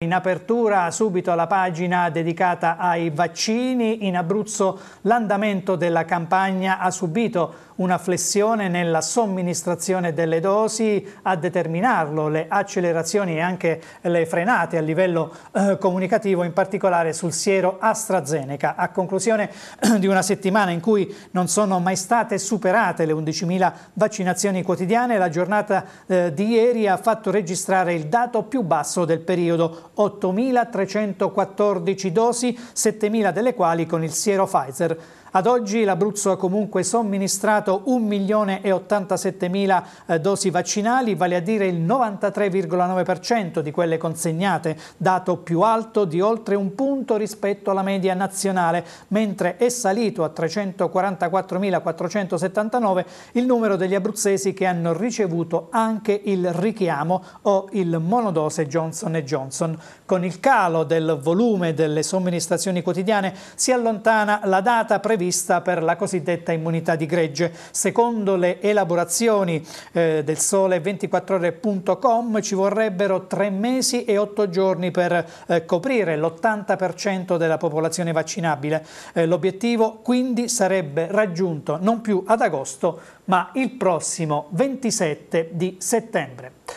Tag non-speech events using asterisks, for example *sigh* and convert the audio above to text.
In apertura subito alla pagina dedicata ai vaccini, in Abruzzo l'andamento della campagna ha subito una flessione nella somministrazione delle dosi, a determinarlo le accelerazioni e anche le frenate a livello eh, comunicativo, in particolare sul siero AstraZeneca. A conclusione *clears throat* di una settimana in cui non sono mai state superate le 11.000 vaccinazioni quotidiane, la giornata eh, di ieri ha fatto registrare il dato più basso del periodo 8.314 dosi, 7.000 delle quali con il siero Pfizer. Ad oggi l'Abruzzo ha comunque somministrato 1.087.000 eh, dosi vaccinali, vale a dire il 93,9% di quelle consegnate, dato più alto di oltre un punto rispetto alla media nazionale, mentre è salito a 344.479 il numero degli abruzzesi che hanno ricevuto anche il richiamo o il monodose Johnson Johnson. Con il calo del volume delle somministrazioni quotidiane si allontana la data prevista prevista per la cosiddetta immunità di gregge. Secondo le elaborazioni eh, del sole24ore.com ci vorrebbero tre mesi e otto giorni per eh, coprire l'80% della popolazione vaccinabile. Eh, L'obiettivo quindi sarebbe raggiunto non più ad agosto ma il prossimo 27 di settembre.